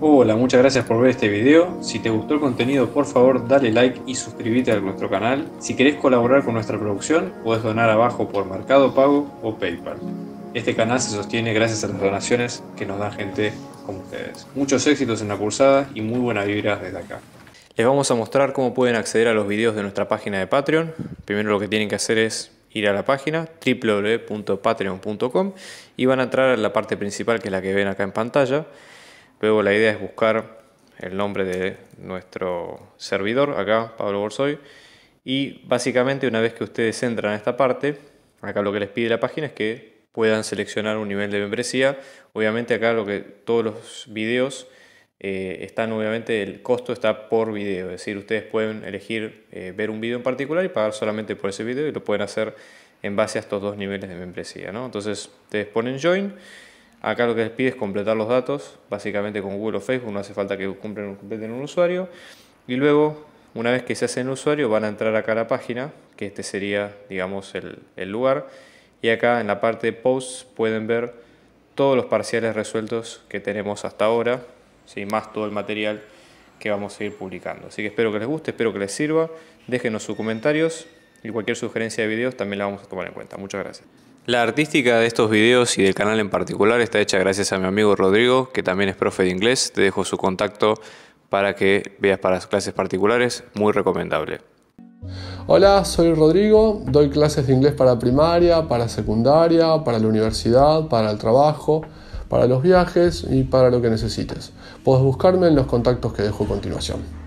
Hola, muchas gracias por ver este video. Si te gustó el contenido, por favor dale like y suscríbete a nuestro canal. Si querés colaborar con nuestra producción, puedes donar abajo por Mercado Pago o PayPal. Este canal se sostiene gracias a las donaciones que nos da gente como ustedes. Muchos éxitos en la cursada y muy buenas vibras desde acá. Les vamos a mostrar cómo pueden acceder a los videos de nuestra página de Patreon. Primero lo que tienen que hacer es ir a la página www.patreon.com y van a entrar a la parte principal que es la que ven acá en pantalla. Luego la idea es buscar el nombre de nuestro servidor, acá Pablo Borsoy. Y básicamente una vez que ustedes entran a esta parte, acá lo que les pide la página es que puedan seleccionar un nivel de membresía. Obviamente acá lo que todos los videos eh, están, obviamente el costo está por video. Es decir, ustedes pueden elegir eh, ver un video en particular y pagar solamente por ese video y lo pueden hacer en base a estos dos niveles de membresía. Entonces ustedes ponen join Acá lo que les pide es completar los datos, básicamente con Google o Facebook, no hace falta que cumplen, completen un usuario. Y luego, una vez que se hacen usuario, van a entrar acá a la página, que este sería, digamos, el, lugar. Y acá en la parte de posts pueden ver todos los parciales resueltos que tenemos hasta ahora, ¿sí? más todo el material que vamos a ir publicando. Así que espero que les guste, espero que les sirva. Déjenos sus comentarios y cualquier sugerencia de videos también la vamos a tomar en cuenta. Muchas gracias. La artística de estos videos y del canal en particular está hecha gracias a mi amigo Rodrigo, que también es profe de inglés. Te dejo su contacto para que veas para sus clases particulares, muy recomendable. Hola, soy Rodrigo, doy clases de inglés para primaria, para secundaria, para la universidad, para el trabajo, para los viajes y para lo que necesites. Puedes buscarme en los contactos que dejo a continuación.